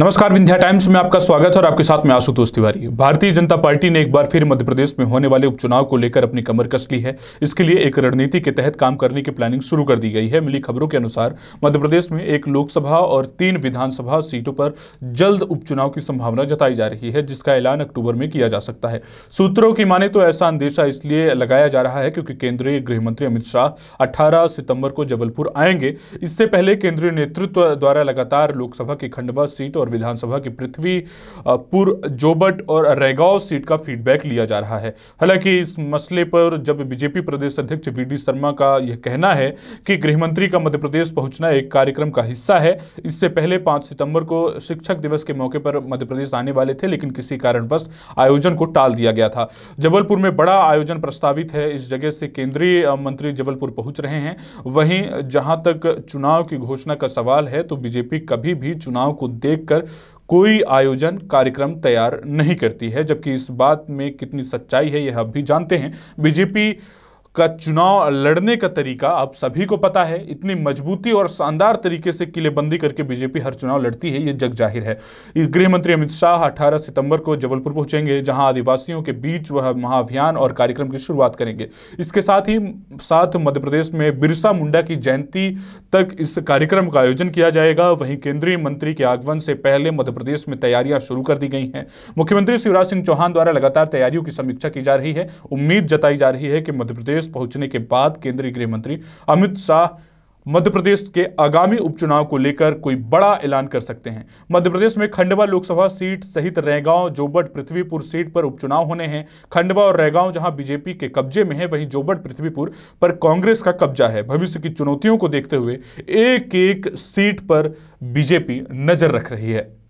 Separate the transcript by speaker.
Speaker 1: नमस्कार विंध्या टाइम्स में आपका स्वागत है और आपके साथ में आशुतोष तिवारी भारतीय जनता पार्टी ने एक बार फिर मध्य प्रदेश में होने वाले उपचुनाव को लेकर अपनी कमर कस ली है इसके लिए एक रणनीति के तहत काम करने की प्लानिंग शुरू कर दी गई है मिली खबरों के अनुसार मध्य प्रदेश में एक लोकसभा और तीन विधानसभा सीटों पर जल्द उपचुनाव की संभावना जताई जा रही है जिसका ऐलान अक्टूबर में किया जा सकता है सूत्रों की माने तो ऐसा अंदेशा इसलिए लगाया जा रहा है क्योंकि केंद्रीय गृह मंत्री अमित शाह अट्ठारह सितंबर को जबलपुर आएंगे इससे पहले केंद्रीय नेतृत्व द्वारा लगातार लोकसभा की खंडवा सीट और और विधानसभा की पृथ्वी पुर जोबट और रेगांव सीट का फीडबैक लिया जा रहा है हालांकि इस मसले पर जब बीजेपी प्रदेश अध्यक्ष वी शर्मा का यह कहना है कि गृहमंत्री का मध्य प्रदेश पहुंचना एक कार्यक्रम का हिस्सा है इससे पहले पाँच सितंबर को शिक्षक दिवस के मौके पर मध्य प्रदेश आने वाले थे लेकिन किसी कारणवश आयोजन को टाल दिया गया था जबलपुर में बड़ा आयोजन प्रस्तावित है इस जगह से केंद्रीय मंत्री जबलपुर पहुंच रहे हैं वहीं जहां तक चुनाव की घोषणा का सवाल है तो बीजेपी कभी भी चुनाव को देखकर लेकर कोई आयोजन कार्यक्रम तैयार नहीं करती है जबकि इस बात में कितनी सच्चाई है यह अब भी जानते हैं बीजेपी का चुनाव लड़ने का तरीका आप सभी को पता है इतनी मजबूती और शानदार तरीके से किलेबंदी करके बीजेपी हर चुनाव लड़ती है ये जग जाहिर है गृह मंत्री अमित शाह 18 सितंबर को जबलपुर पहुंचेंगे जहां आदिवासियों के बीच वह महाअभियान और कार्यक्रम की शुरुआत करेंगे इसके साथ ही साथ मध्य प्रदेश में बिरसा मुंडा की जयंती तक इस कार्यक्रम का आयोजन किया जाएगा वहीं केंद्रीय मंत्री के आगमन से पहले मध्य प्रदेश में तैयारियां शुरू कर दी गई हैं मुख्यमंत्री शिवराज सिंह चौहान द्वारा लगातार तैयारियों की समीक्षा की जा रही है उम्मीद जताई जा रही है कि मध्य प्रदेश प्रदेश पहुंचने के बाद केंद्रीय गृह मंत्री अमित शाह मध्य प्रदेश के आगामी उपचुनाव को लेकर कोई बड़ा ऐलान कर सकते हैं मध्य प्रदेश में खंडवा लोकसभा सीट सहित रैगांव जोबट पृथ्वीपुर सीट पर उपचुनाव होने हैं खंडवा और रैगांव जहां बीजेपी के कब्जे में है वहीं जोबट पृथ्वीपुर पर कांग्रेस का कब्जा है भविष्य की चुनौतियों को देखते हुए एक एक सीट पर बीजेपी नजर रख रही है